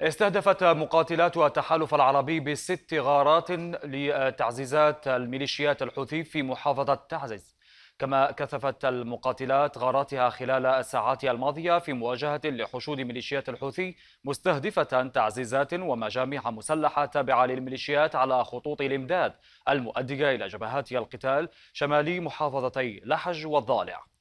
استهدفت مقاتلات التحالف العربي بست غارات لتعزيزات الميليشيات الحوثي في محافظة تعزيز كما كثفت المقاتلات غاراتها خلال الساعات الماضية في مواجهة لحشود ميليشيات الحوثي مستهدفة تعزيزات ومجاميع مسلحة تابعة للميليشيات على خطوط الإمداد المؤدية إلى جبهات القتال شمالي محافظتي لحج والضالع